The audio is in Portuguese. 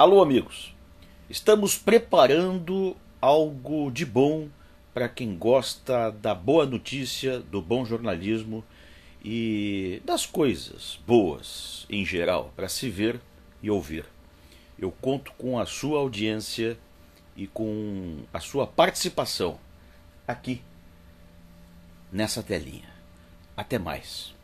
Alô, amigos! Estamos preparando algo de bom para quem gosta da boa notícia, do bom jornalismo e das coisas boas em geral para se ver e ouvir. Eu conto com a sua audiência e com a sua participação aqui nessa telinha. Até mais.